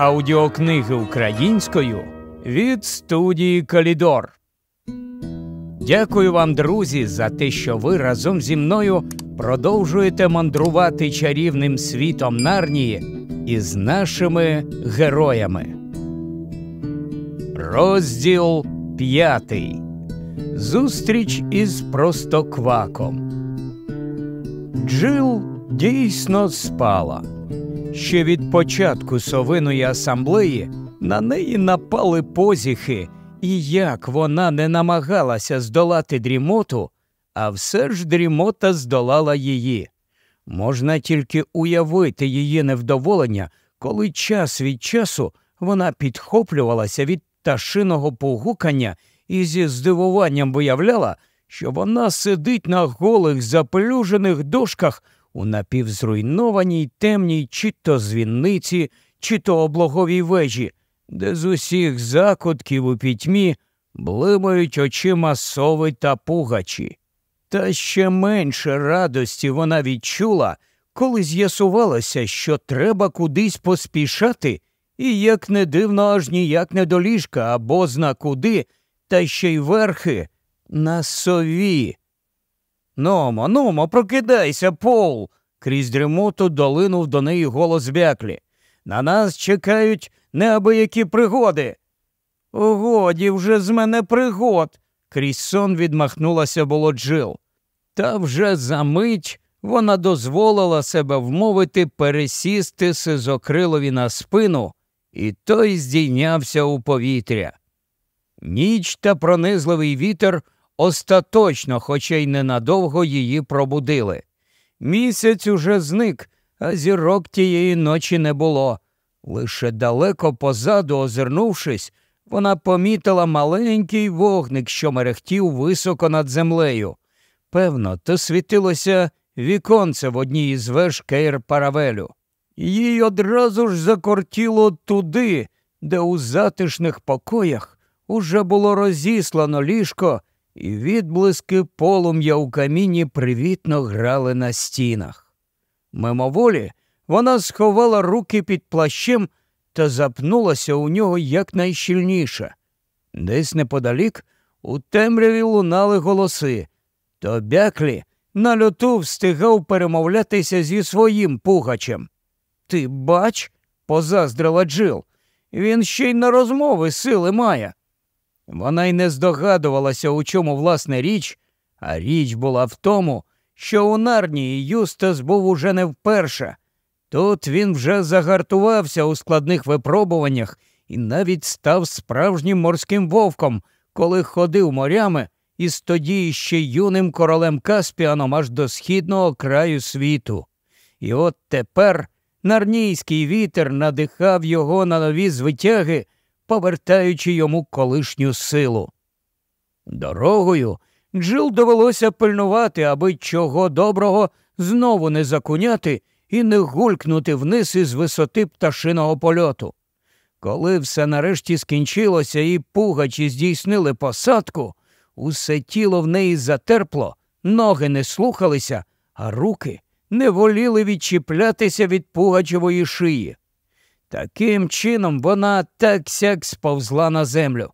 Аудіокниги українською від студії Калідор. Дякую вам, друзі, за те, що ви разом зі мною продовжуєте мандрувати чарівним світом нарнії із нашими героями. Розділ п'ятий. Зустріч із Простокваком. Джил дійсно спала. Ще від початку совиної асамблеї на неї напали позіхи, і як вона не намагалася здолати дрімоту, а все ж дрімота здолала її. Можна тільки уявити її невдоволення, коли час від часу вона підхоплювалася від пташиного погукання і зі здивуванням виявляла, що вона сидить на голих заплюжених дошках у напівзруйнованій темній чи то звінниці, чи то облоговій вежі, де з усіх закутків у пітьмі блимають очима сови та пугачі. Та ще менше радості вона відчула, коли з'ясувалося, що треба кудись поспішати, і, як не дивно, аж ніяк не до ліжка або зна куди, та ще й верхи на сові. Номо, номо, прокидайся, пол. Крізь дрімоту долинув до неї голос бяклі. На нас чекають неабиякі пригоди. Годі вже з мене пригод. Крізь сон відмахнулася було Джил. Та вже за мить вона дозволила себе вмовити пересісти сизокрилові на спину, і той здійнявся у повітря. Ніч та пронизливий вітер остаточно, хоча й ненадовго її пробудили. Місяць уже зник, а зірок тієї ночі не було. Лише далеко позаду, озирнувшись, вона помітила маленький вогник, що мерехтів високо над землею. Певно, то світилося віконце в одній із веж Кейр Паравелю. Їй одразу ж закортіло туди, де у затишних покоях уже було розіслано ліжко і відблиски полум'я у каміні привітно грали на стінах. Мимоволі вона сховала руки під плащем та запнулася у нього якнайщільніше. Десь неподалік у темряві лунали голоси. то бяклі на люту встигав перемовлятися зі своїм пугачем. Ти бач, позаздрила Джил, він ще й на розмови сили має. Вона й не здогадувалася, у чому власне річ, а річ була в тому, що у Нарнії Юстас був уже не вперше. Тут він вже загартувався у складних випробуваннях і навіть став справжнім морським вовком, коли ходив морями із тоді ще юним королем Каспіаном аж до східного краю світу. І от тепер нарнійський вітер надихав його на нові звитяги повертаючи йому колишню силу. Дорогою Джил довелося пильнувати, аби чого доброго знову не закуняти і не гулькнути вниз із висоти пташиного польоту. Коли все нарешті скінчилося і пугачі здійснили посадку, усе тіло в неї затерпло, ноги не слухалися, а руки не воліли відчіплятися від пугачевої шиї. Таким чином вона так сяк сповзла на землю.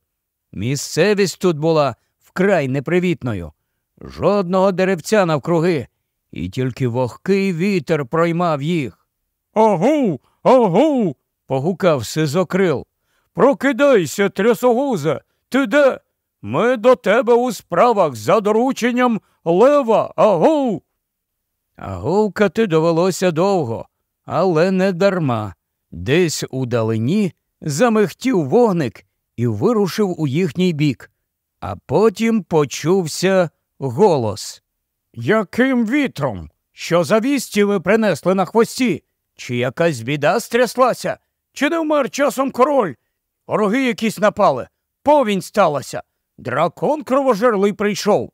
Місцевість тут була вкрай непривітною, жодного деревця навкруги, і тільки вогкий вітер проймав їх. Агу, агу. погукав сизокрил. Прокидайся, трясогуза, ти де? Ми до тебе у справах за дорученням лева, агу. Аговкати довелося довго, але не дарма. Десь у далині замихтів вогник і вирушив у їхній бік, а потім почувся голос. Яким вітром? Що за вісті ви принесли на хвості? Чи якась біда стряслася? Чи не вмер часом король? Вороги якісь напали, повінь сталася. Дракон кровожерлий прийшов.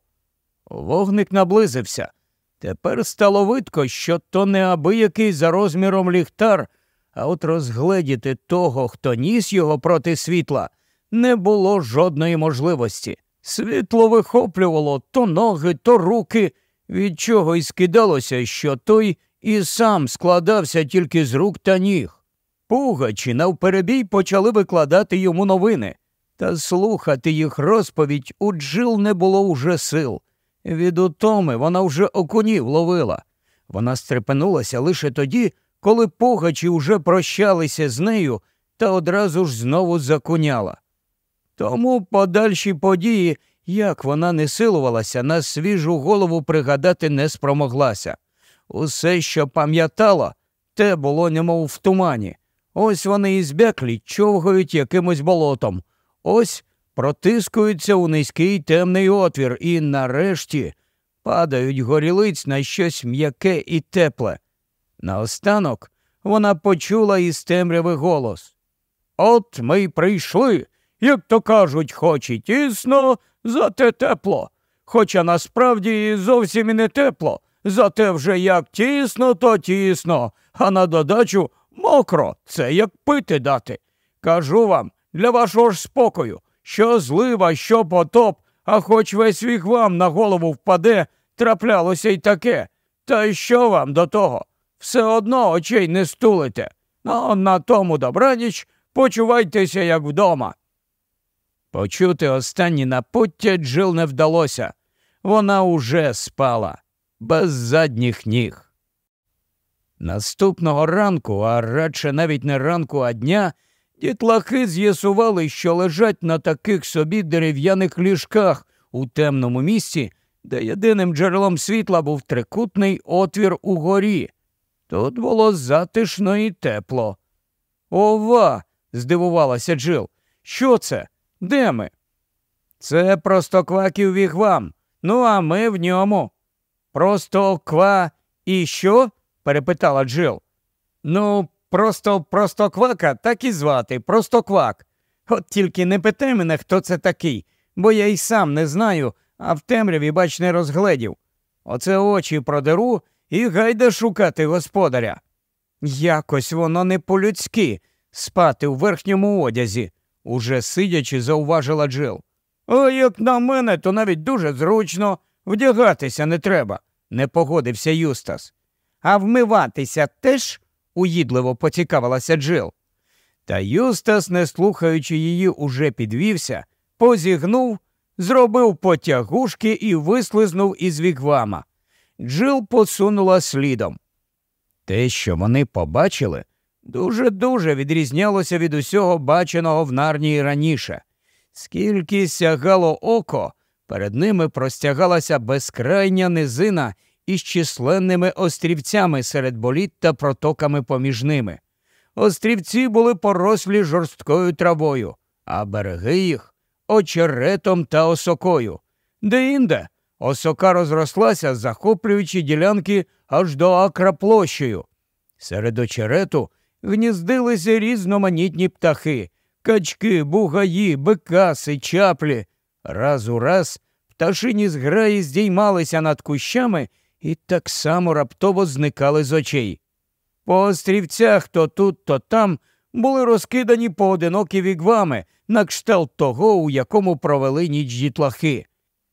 Вогник наблизився. Тепер стало видко, що то неабиякий за розміром ліхтар а от розгледіти того, хто ніс його проти світла, не було жодної можливості. Світло вихоплювало то ноги, то руки, від чого й скидалося, що той і сам складався тільки з рук та ніг. Пугачі навперебій почали викладати йому новини, та слухати їх розповідь у джил не було уже сил. Від утоми вона вже окунів ловила. Вона стрепенулася лише тоді, коли пугачі уже прощалися з нею та одразу ж знову закуняла. Тому подальші події, як вона не силувалася, на свіжу голову пригадати не спромоглася. Усе, що пам'ятала, те було немов в тумані. Ось вони і збяклі, човгають якимось болотом, ось протискуються у низький темний отвір і нарешті падають горілиць на щось м'яке і тепле. Наостанок вона почула із темряви голос. От ми й прийшли, як то кажуть, хоч і тісно, зате тепло. Хоча насправді зовсім і не тепло, зате вже як тісно, то тісно, а на додачу мокро, це як пити дати. Кажу вам, для вашого ж спокою, що злива, що потоп, а хоч весь вік вам на голову впаде, траплялося й таке. Та й що вам до того? все одно очей не стулите. А ну, на тому добраніч почувайтеся, як вдома. Почути останні напуття Джил не вдалося. Вона уже спала, без задніх ніг. Наступного ранку, а радше навіть не ранку, а дня, дітлахи з'ясували, що лежать на таких собі дерев'яних ліжках у темному місці, де єдиним джерелом світла був трикутний отвір у горі. Тут було затишно і тепло. Ова! здивувалася Джил. Що це? Де ми? Це простокваків вігвам. Ну, а ми в ньому. Просто ква і що? перепитала Джил. Ну, просто простоквака так і звати, простоквак. От тільки не питай мене, хто це такий, бо я й сам не знаю, а в темряві, бач, не розгледів. Оце очі продеру і гайда шукати господаря. Якось воно не по-людськи спати в верхньому одязі, уже сидячи, зауважила Джил. А як на мене, то навіть дуже зручно, вдягатися не треба, не погодився Юстас. А вмиватися теж? уїдливо поцікавилася Джил. Та Юстас, не слухаючи її, уже підвівся, позігнув, зробив потягушки і вислизнув із вігвама. Джил посунула слідом. Те, що вони побачили, дуже дуже відрізнялося від усього баченого в нарнії раніше. Скільки сягало око, перед ними простягалася безкрайня низина із численними острівцями серед боліт та протоками поміж ними. Острівці були порослі жорсткою травою, а береги їх очеретом та осокою. Де інде Осока розрослася, захоплюючи ділянки аж до акроплощею. Серед очерету гніздилися різноманітні птахи, качки, бугаї, бекаси, чаплі. Раз у раз пташині зграї здіймалися над кущами і так само раптово зникали з очей. По острівцях то тут, то там були розкидані поодинокі вігвами на кшталт того, у якому провели ніч дітлахи.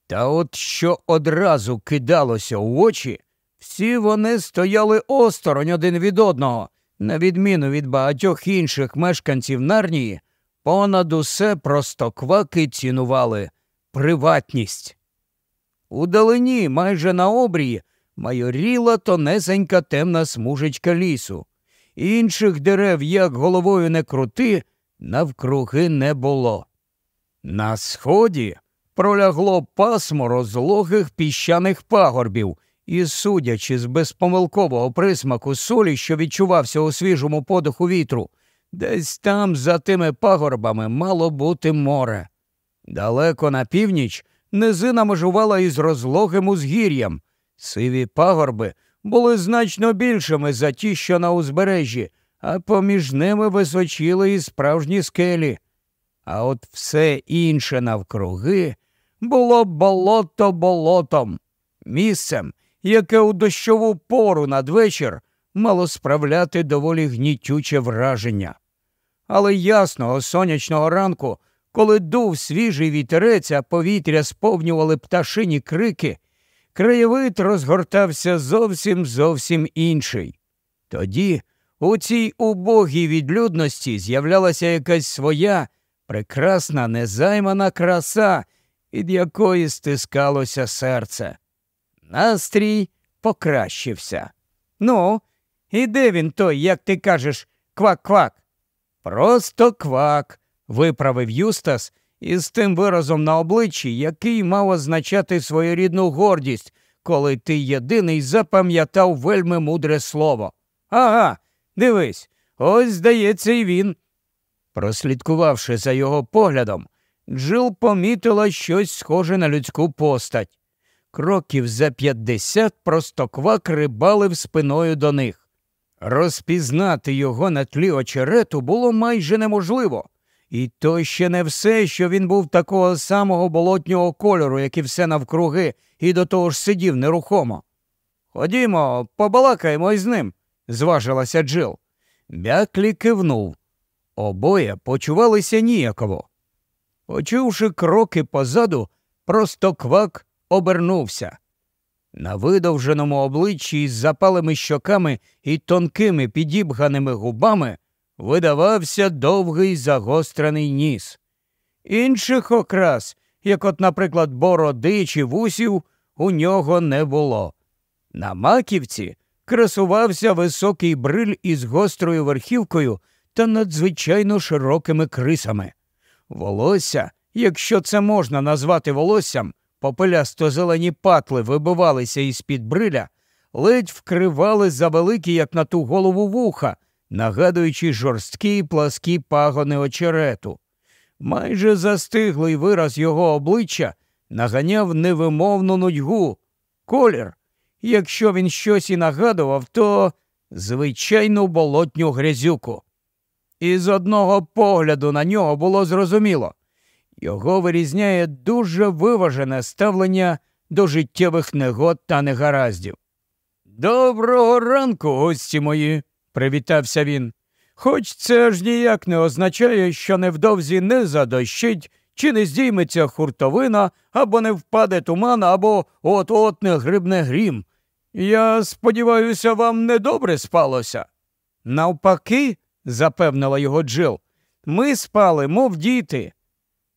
Та от що одразу кидалося у очі, всі вони стояли осторонь один від одного, на відміну від багатьох інших мешканців нарнії, понад усе простокваки цінували приватність. Удалині, майже на обрії, майоріла тонесенька темна смужечка лісу. Інших дерев, як головою не крути, навкруги не було. На сході пролягло пасмо розлогих піщаних пагорбів, і, судячи з безпомилкового присмаку солі, що відчувався у свіжому подиху вітру, десь там, за тими пагорбами, мало бути море. Далеко на північ низина межувала із розлогим узгір'ям. Сиві пагорби були значно більшими за ті, що на узбережжі, а поміж ними височіли і справжні скелі. А от все інше навкруги було болото болотом, місцем, яке у дощову пору надвечір мало справляти доволі гнітюче враження. Але ясного сонячного ранку, коли дув свіжий вітерець, а повітря сповнювали пташині крики, краєвид розгортався зовсім зовсім інший. Тоді у цій убогій відлюдності з'являлася якась своя прекрасна незаймана краса, від якої стискалося серце. Настрій покращився. Ну, і де він той, як ти кажеш, квак-квак? Просто квак, виправив Юстас із тим виразом на обличчі, який мав означати своєрідну гордість, коли ти єдиний запам'ятав вельми мудре слово. Ага, дивись, ось здається, і він. Прослідкувавши за його поглядом, Джил помітила щось схоже на людську постать. Кроків за п'ятдесят простоквак рибалив спиною до них. Розпізнати його на тлі очерету було майже неможливо, і то ще не все, що він був такого самого болотнього кольору, як і все навкруги, і до того ж сидів нерухомо. Ходімо, побалакаємо із ним, зважилася Джил. Бяклі кивнув. Обоє почувалися ніяково. Почувши кроки позаду, просто квак обернувся. На видовженому обличчі із запалими щоками і тонкими підібганими губами видавався довгий загострений ніс. Інших окрас, як от, наприклад, бороди чи вусів, у нього не було. На маківці красувався високий бриль із гострою верхівкою та надзвичайно широкими крисами. Волосся, якщо це можна назвати волоссям, попелясто зелені патли вибивалися із під бриля, ледь вкривали завеликі, як на ту голову вуха, нагадуючи жорсткі пласкі пагони очерету. Майже застиглий вираз його обличчя наганяв невимовну нудьгу, колір. Якщо він щось і нагадував, то звичайну болотню грязюку. І з одного погляду на нього було зрозуміло. Його вирізняє дуже виважене ставлення до життєвих негод та негараздів. Доброго ранку, гості мої, привітався він. Хоч це ж ніяк не означає, що невдовзі не задощить, чи не здійметься хуртовина, або не впаде туман, або от-от не грибне грім. Я сподіваюся, вам недобре спалося. Навпаки, запевнила його Джил. Ми спали, мов діти.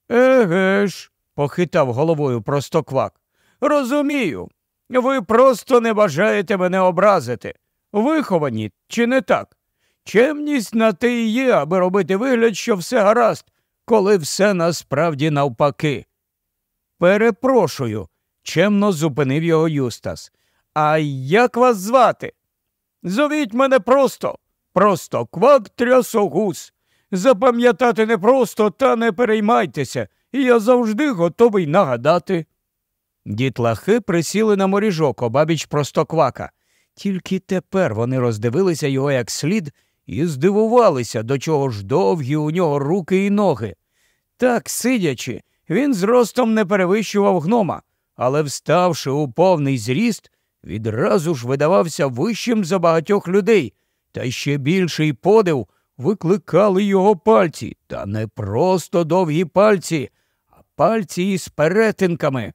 Еге ж, похитав головою простоквак. Розумію, ви просто не бажаєте мене образити. Виховані, чи не так? Чемність на те і є, аби робити вигляд, що все гаразд, коли все насправді навпаки. Перепрошую, чемно зупинив його Юстас. А як вас звати? Зовіть мене просто Просто квак трясогус. Запам'ятати непросто, та не переймайтеся, і я завжди готовий нагадати. Дітлахи присіли на моріжок обабіч простоквака. Тільки тепер вони роздивилися його як слід і здивувалися, до чого ж довгі у нього руки і ноги. Так, сидячи, він зростом не перевищував гнома, але, вставши у повний зріст, відразу ж видавався вищим за багатьох людей, та ще більший подив викликали його пальці, та не просто довгі пальці, а пальці із перетинками.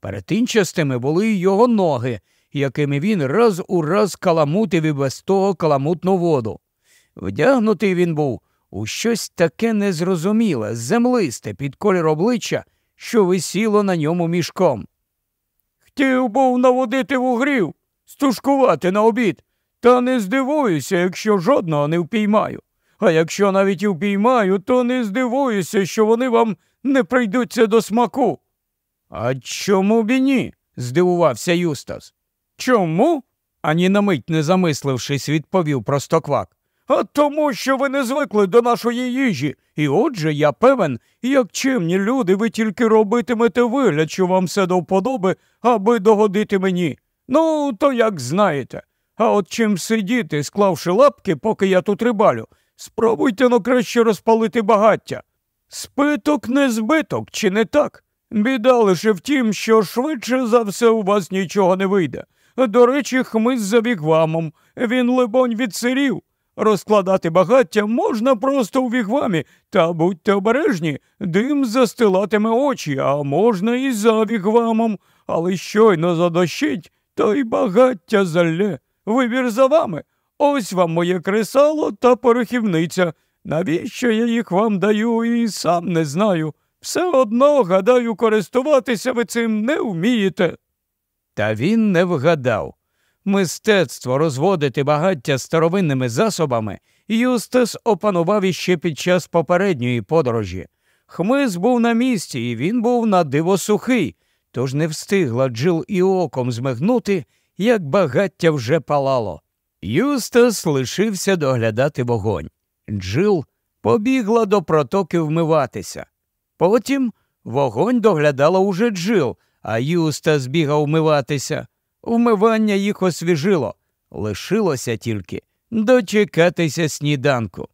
Перетинчастими були й його ноги, якими він раз у раз каламутив і без того каламутну воду. Вдягнутий він був у щось таке незрозуміле, землисте під колір обличчя, що висіло на ньому мішком. Хтів був наводити вугрів, стушкувати на обід, та не здивуюся, якщо жодного не впіймаю. А якщо навіть і впіймаю, то не здивуюся, що вони вам не прийдуться до смаку. А чому б і ні? здивувався Юстас. Чому? ані на мить не замислившись, відповів простоквак. А тому, що ви не звикли до нашої їжі. І отже, я певен, як чимні люди, ви тільки робитимете вигляд, що вам все до вподоби, аби догодити мені. Ну, то як знаєте. А от чим сидіти, склавши лапки, поки я тут рибалю, спробуйте но ну, краще розпалити багаття. Спиток не збиток, чи не так? Біда лише в тім, що швидше за все у вас нічого не вийде. До речі, хмиз за вігвамом. Він, либонь, відсирів. Розкладати багаття можна просто у вігвамі, та будьте обережні, дим застилатиме очі, а можна і за вігвамом, але щойно задощить, то й багаття залє. Вибір за вами. Ось вам моє кресало та порохівниця. Навіщо я їх вам даю і сам не знаю. Все одно, гадаю, користуватися ви цим не вмієте. Та він не вгадав. Мистецтво розводити багаття старовинними засобами Юстас опанував іще під час попередньої подорожі. Хмиз був на місці, і він був на диво сухий, тож не встигла Джил і оком змигнути, як багаття вже палало. Юстас лишився доглядати вогонь. Джил побігла до протоки вмиватися. Потім вогонь доглядала уже Джил, а Юстас бігав вмиватися. Вмивання їх освіжило. Лишилося тільки дочекатися сніданку.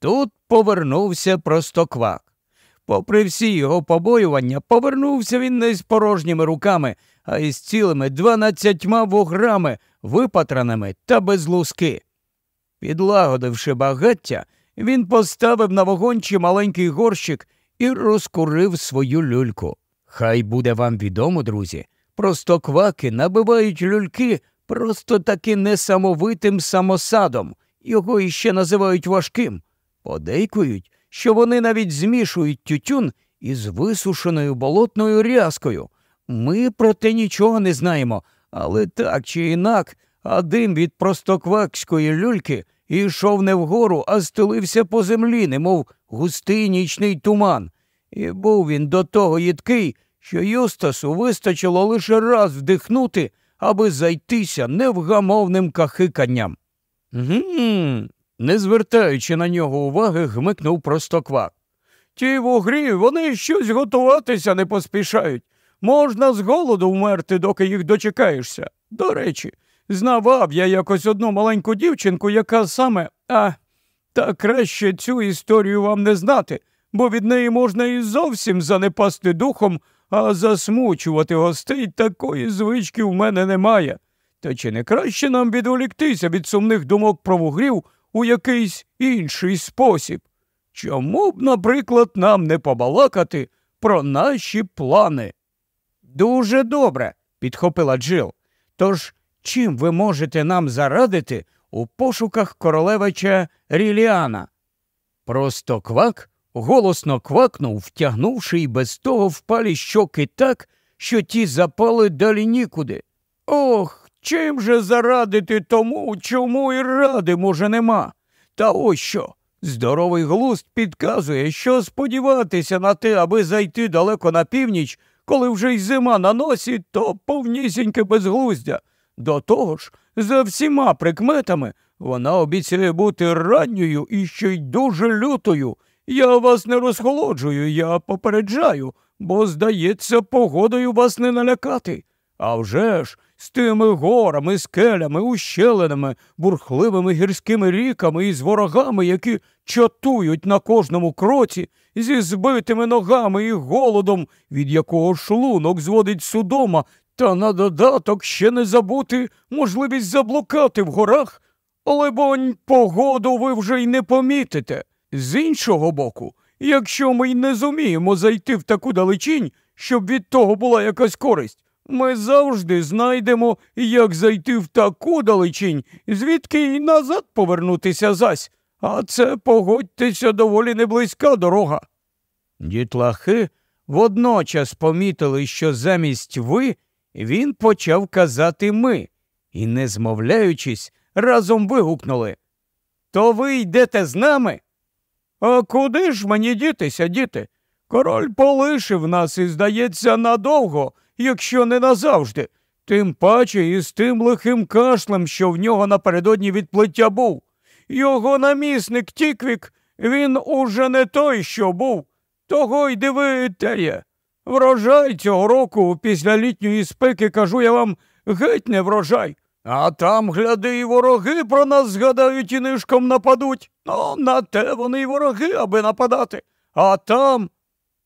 Тут повернувся простоквак. Попри всі його побоювання, повернувся він не з порожніми руками, а із цілими дванадцятьма вуграми, випатраними та без луски. Підлагодивши багаття, він поставив на вогончі маленький горщик і розкурив свою люльку. Хай буде вам відомо, друзі, просто кваки набивають люльки просто таки несамовитим самосадом, його іще називають важким, подейкують що вони навіть змішують тютюн із висушеною болотною рязкою. Ми про те нічого не знаємо, але так чи інак, а дим від простоквакської люльки йшов не вгору, а стелився по землі, немов густий нічний туман. І був він до того їдкий, що Юстасу вистачило лише раз вдихнути, аби зайтися невгамовним кахиканням. «Гм, не звертаючи на нього уваги, гмикнув простоквак. Ті вогрі вони щось готуватися не поспішають. Можна з голоду вмерти, доки їх дочекаєшся. До речі, знавав я якось одну маленьку дівчинку, яка саме. А та краще цю історію вам не знати, бо від неї можна і зовсім занепасти духом, а засмучувати гостей такої звички в мене немає. Та чи не краще нам відволіктися від сумних думок про вугрів? у якийсь інший спосіб. Чому б, наприклад, нам не побалакати про наші плани? Дуже добре, підхопила Джил. Тож чим ви можете нам зарадити у пошуках королевича Ріліана? Просто квак голосно квакнув, втягнувши і без того впалі щоки так, що ті запали далі нікуди. Ох! Чим же зарадити тому, чому і ради, може, нема? Та ось що. Здоровий глузд підказує, що сподіватися на те, аби зайти далеко на північ, коли вже й зима на носі, то повнісіньке безглуздя. До того ж, за всіма прикметами вона обіцяє бути ранньою і ще й дуже лютою. Я вас не розхолоджую, я попереджаю, бо, здається, погодою вас не налякати. А вже ж, з тими горами, скелями, ущелинами, бурхливими гірськими ріками і з ворогами, які чатують на кожному кроці, зі збитими ногами і голодом, від якого шлунок зводить судома, та на додаток ще не забути можливість заблукати в горах, але бонь, погоду ви вже й не помітите. З іншого боку, якщо ми й не зуміємо зайти в таку далечінь, щоб від того була якась користь ми завжди знайдемо, як зайти в таку далечінь, звідки й назад повернутися зась, а це, погодьтеся, доволі неблизька дорога. Дітлахи водночас помітили, що замість ви він почав казати ми, і, не змовляючись, разом вигукнули То ви йдете з нами? А куди ж мені дітися, діти? Король полишив нас і, здається, надовго якщо не назавжди, тим паче із тим лихим кашлем, що в нього напередодні від плиття був. Його намісник Тіквік, він уже не той, що був. Того й диви Врожай цього року після літньої спеки, кажу я вам, геть не врожай. А там, гляди, і вороги про нас згадають і нишком нападуть. Ну, на те вони й вороги, аби нападати. А там.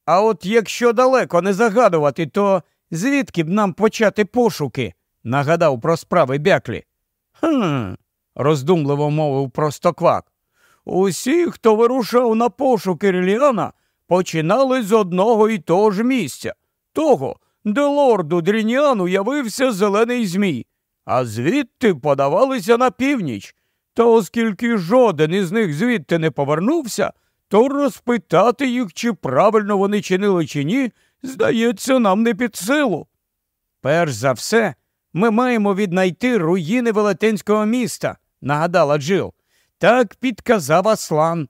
А от якщо далеко не загадувати, то Звідки б нам почати пошуки? нагадав про справи бяклі. «Хм...» – роздумливо мовив простоквак. Усі, хто вирушав на пошуки Реліана, починали з одного і того ж місця, того, де лорду Дрініану явився зелений Змій, а звідти подавалися на північ. Та оскільки жоден із них звідти не повернувся, то розпитати їх, чи правильно вони чинили, чи ні, здається, нам не під силу. Перш за все, ми маємо віднайти руїни велетенського міста, нагадала Джил. Так підказав Аслан.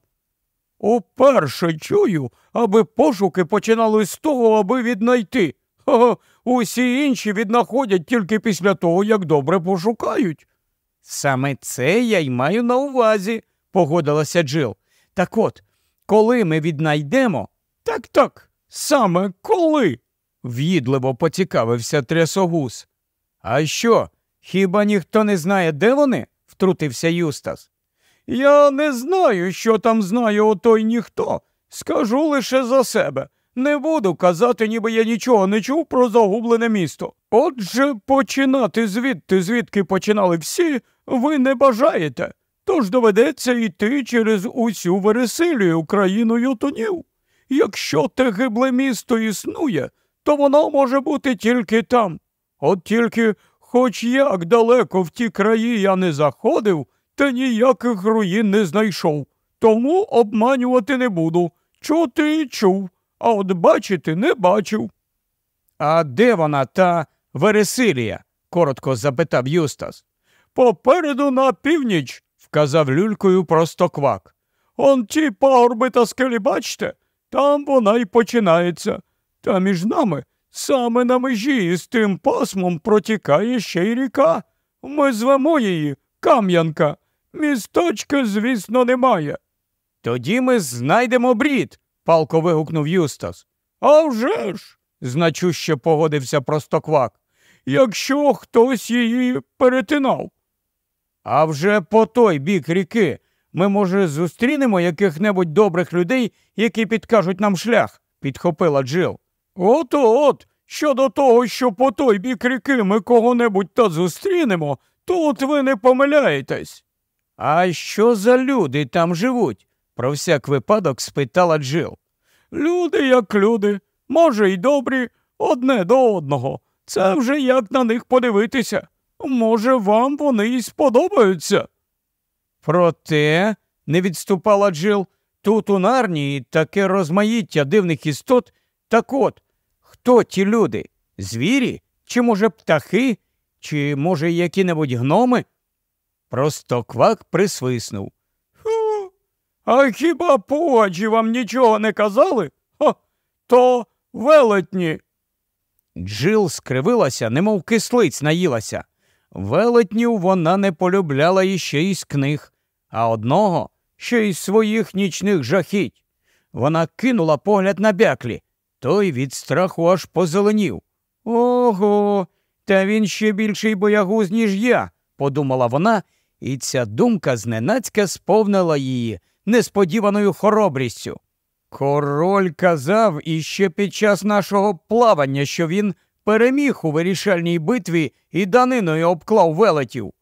Уперше чую, аби пошуки починали з того, аби віднайти. Ха-ха, усі інші віднаходять тільки після того, як добре пошукають. Саме це я й маю на увазі, погодилася Джил. Так от, коли ми віднайдемо, так так, Саме коли? в'їдливо поцікавився трясогус. А що? Хіба ніхто не знає, де вони? втрутився Юстас. Я не знаю, що там знає отой ніхто. Скажу лише за себе. Не буду казати, ніби я нічого не чув про загублене місто. Отже, починати звідти, звідки починали всі, ви не бажаєте. Тож доведеться йти через усю Вересилію країною тонів якщо те гибле місто існує, то воно може бути тільки там. От тільки, хоч як далеко в ті краї я не заходив, та ніяких руїн не знайшов. Тому обманювати не буду. Чути чув, а от бачити не бачив. А де вона та Вересилія? коротко запитав Юстас. Попереду на північ, вказав люлькою простоквак. Он ті пагорби та скелі бачите, там вона й починається, та між нами саме на межі із тим пасмом протікає ще й ріка. Ми звемо її Кам'янка. Місточка, звісно, немає. Тоді ми знайдемо брід, палко вигукнув Юстас. «А вже ж!» – значуще погодився простоквак. Якщо хтось її перетинав. А вже по той бік ріки ми, може, зустрінемо яких-небудь добрих людей, які підкажуть нам шлях, підхопила Джил. От от, щодо того, що по той бік ріки ми кого-небудь та зустрінемо, тут ви не помиляєтесь. А що за люди там живуть? Про всяк випадок спитала Джил. Люди, як люди, може, й добрі, одне до одного. Це вже як на них подивитися. Може, вам вони й сподобаються. Проте, не відступала Джил, тут у Нарнії таке розмаїття дивних істот. Так от, хто ті люди? Звірі? Чи, може, птахи, чи, може, які-небудь гноми? Просто квак присвиснув. Ху, а хіба поджі вам нічого не казали? Ха, То велетні. Джил скривилася, немов кислиць наїлася. Велетнів вона не полюбляла іще із книг а одного ще із своїх нічних жахіть. Вона кинула погляд на бяклі. Той від страху аж позеленів. Ого, та він ще більший боягуз, ніж я, подумала вона, і ця думка зненацька сповнила її несподіваною хоробрістю. Король казав іще під час нашого плавання, що він переміг у вирішальній битві і даниною обклав велетів.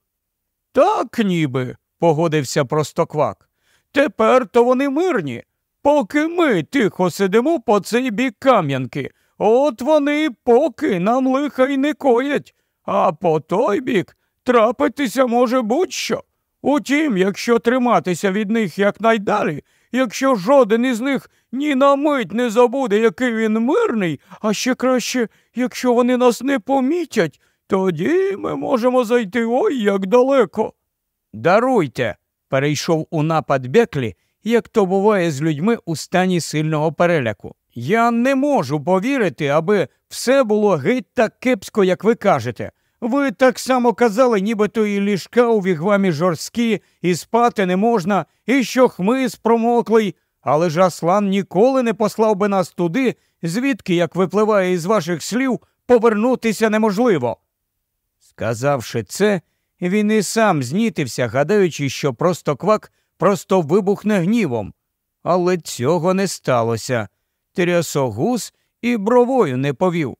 Так, ніби, погодився простоквак. Тепер то вони мирні. Поки ми тихо сидимо по цей бік Кам'янки, от вони поки нам лиха й не коять, а по той бік трапитися може будь-що. Утім, якщо триматися від них якнайдалі, якщо жоден із них ні на мить не забуде, який він мирний, а ще краще, якщо вони нас не помітять, тоді ми можемо зайти ой як далеко. Даруйте, перейшов у напад Беклі, як то буває з людьми у стані сильного переляку. Я не можу повірити, аби все було геть так кепсько, як ви кажете. Ви так само казали, нібито і ліжка у вігвамі жорсткі, і спати не можна, і що хмиз промоклий. Але ж Аслан ніколи не послав би нас туди, звідки, як випливає із ваших слів, повернутися неможливо. Сказавши це, він і сам знітився, гадаючи, що просто квак просто вибухне гнівом. Але цього не сталося. Трясогус і бровою не повів.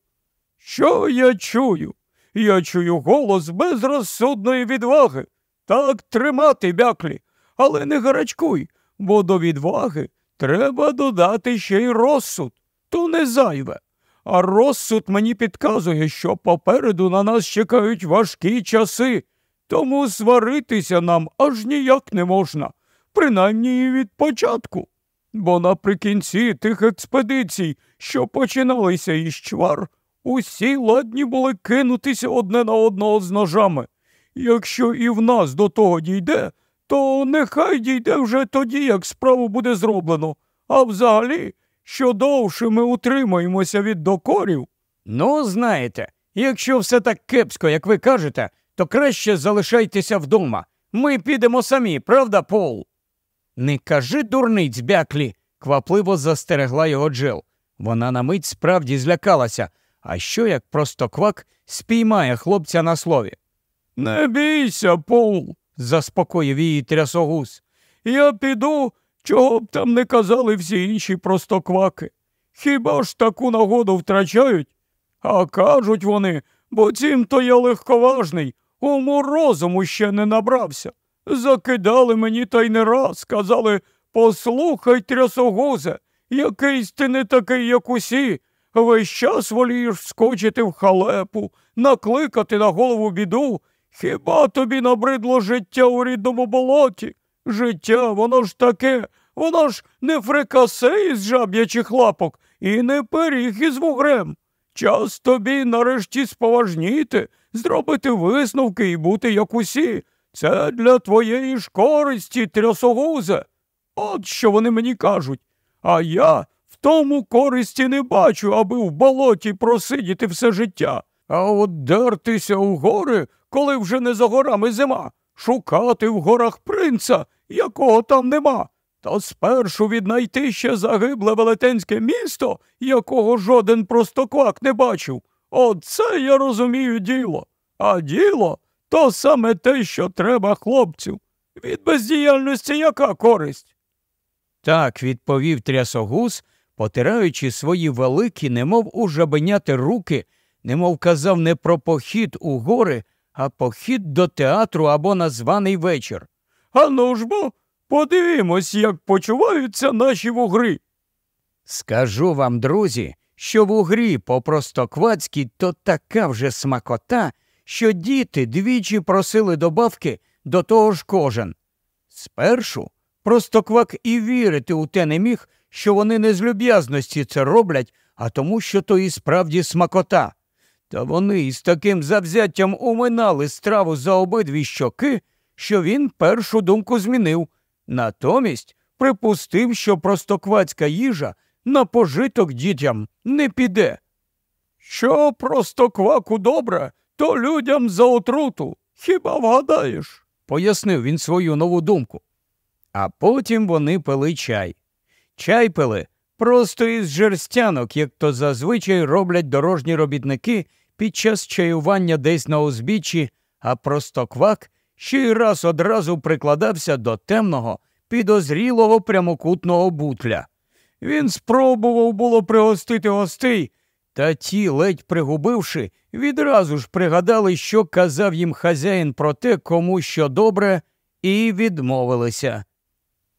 Що я чую? Я чую голос безрозсудної відваги. Так тримати, бяклі, але не гарачкуй, бо до відваги треба додати ще й розсуд, то не зайве. А розсуд мені підказує, що попереду на нас чекають важкі часи. Тому сваритися нам аж ніяк не можна, принаймні і від початку. Бо наприкінці тих експедицій, що починалися із чвар, усі ладні були кинутися одне на одного з ножами. Якщо і в нас до того дійде, то нехай дійде вже тоді, як справу буде зроблено. А взагалі, що довше ми утримаємося від докорів. Ну, знаєте, якщо все так кепсько, як ви кажете то краще залишайтеся вдома. Ми підемо самі, правда, Пол? Не кажи дурниць, бяклі, квапливо застерегла його Джел. Вона на мить справді злякалася, а що як просто квак спіймає хлопця на слові. Не бійся, Пол, заспокоїв її трясогус. Я піду, чого б там не казали всі інші простокваки. Хіба ж таку нагоду втрачають? А кажуть вони, бо цим то я легковажний, Уму розуму ще не набрався. Закидали мені та й не раз, казали послухай, трясогузе, якийсь ти не такий, як усі. Весь час волієш скочити в халепу, накликати на голову біду. Хіба тобі набридло життя у рідному болоті? Життя, воно ж таке, воно ж не фрикасе із жаб'ячих лапок і не пиріг із вугрем. Час тобі нарешті споважніти зробити висновки і бути як усі. Це для твоєї ж користі, трясогуза. От що вони мені кажуть. А я в тому користі не бачу, аби в болоті просидіти все життя, а от дертися у гори, коли вже не за горами зима, шукати в горах принца, якого там нема, та спершу віднайти ще загибле велетенське місто, якого жоден простоквак не бачив. Оце я розумію діло, а діло то саме те, що треба хлопцю. Від бездіяльності яка користь? Так відповів трясогуз, потираючи свої великі, немов у руки, немов казав не про похід у гори, а похід до театру або на званий вечір. А ну ж бо, подивимось, як почуваються наші вугри. Скажу вам, друзі, що в угрі по простоквацькій то така вже смакота, що діти двічі просили добавки до того ж кожен. Спершу простоквак і вірити у те не міг, що вони не з люб'язності це роблять, а тому, що то і справді смакота. Та вони із таким завзяттям уминали страву за обидві щоки, що він першу думку змінив. Натомість припустив, що простоквацька їжа на пожиток дітям не піде. Що просто кваку добра, то людям за отруту хіба вгадаєш? пояснив він свою нову думку. А потім вони пили чай. Чай пили просто із жерстянок, як то зазвичай роблять дорожні робітники під час чаювання десь на узбіччі, а простоквак ще й раз одразу прикладався до темного, підозрілого прямокутного бутля. Він спробував було пригостити гостей, та ті, ледь пригубивши, відразу ж пригадали, що казав їм хазяїн про те, кому що добре, і відмовилися.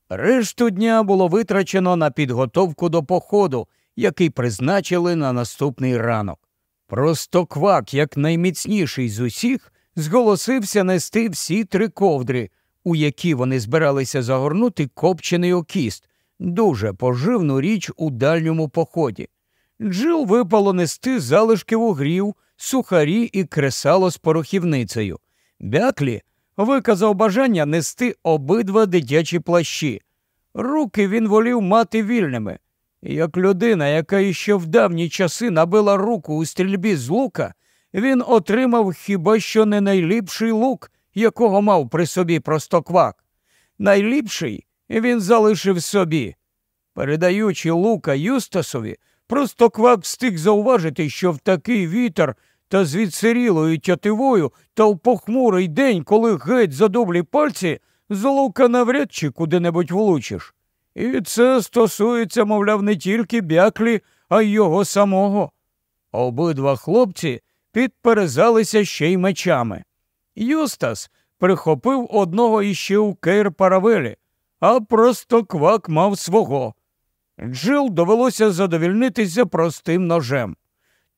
Решту дня було витрачено на підготовку до походу, який призначили на наступний ранок. Простоквак, як найміцніший з усіх, зголосився нести всі три ковдри, у які вони збиралися загорнути копчений окіст, дуже поживну річ у дальньому поході. Джил випало нести залишки вугрів, сухарі і кресало з порохівницею. Бяклі виказав бажання нести обидва дитячі плащі. Руки він волів мати вільними. Як людина, яка іще в давні часи набила руку у стрільбі з лука, він отримав хіба що не найліпший лук, якого мав при собі простоквак. Найліпший і він залишив собі. Передаючи лука Юстасові, просто квак встиг зауважити, що в такий вітер та з відсирілою тятивою та в похмурий день, коли геть задублі пальці, з лука навряд чи куди-небудь влучиш. І це стосується, мовляв, не тільки бяклі, а й його самого. Обидва хлопці підперезалися ще й мечами. Юстас прихопив одного іще у Кейр Паравелі, а просто квак мав свого. Джил довелося задовільнитися простим ножем.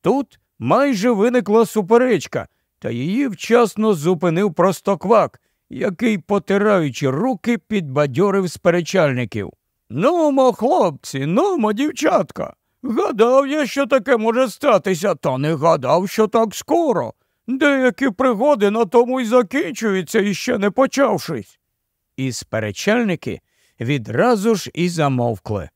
Тут майже виникла суперечка, та її вчасно зупинив простоквак, який, потираючи руки, підбадьорив сперечальників. Нумо, хлопці, нумо, дівчатка. Гадав я, що таке може статися, та не гадав, що так скоро. Деякі пригоди на тому й закінчуються, іще не почавшись і сперечальники відразу ж і замовкли.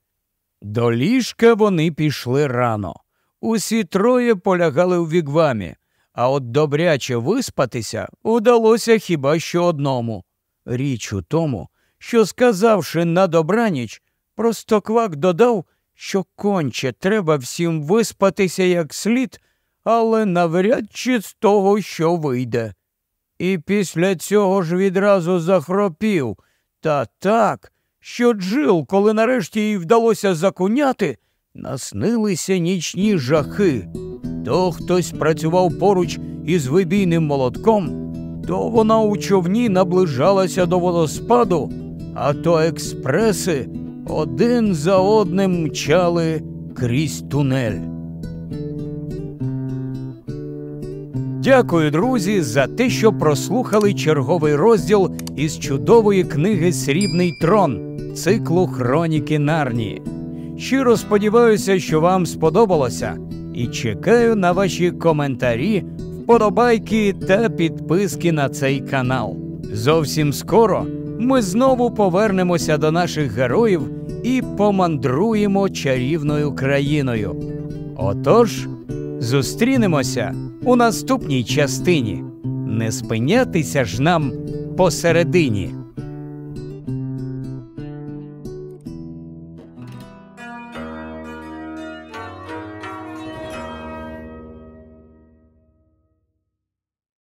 До ліжка вони пішли рано. Усі троє полягали у вігвамі, а от добряче виспатися удалося хіба що одному. Річ у тому, що, сказавши на добраніч, просто квак додав, що конче треба всім виспатися як слід, але навряд чи з того, що вийде і після цього ж відразу захропів. Та так, що Джил, коли нарешті їй вдалося закуняти, наснилися нічні жахи. То хтось працював поруч із вибійним молотком, то вона у човні наближалася до водоспаду, а то експреси один за одним мчали крізь тунель. Дякую, друзі, за те, що прослухали черговий розділ із чудової книги Срібний трон циклу Хроніки Нарнії. Щиро сподіваюся, що вам сподобалося, і чекаю на ваші коментарі, вподобайки та підписки на цей канал. Зовсім скоро ми знову повернемося до наших героїв і помандруємо чарівною країною. Отож. Зустрінемося у наступній частині. Не спинятися ж нам посередині.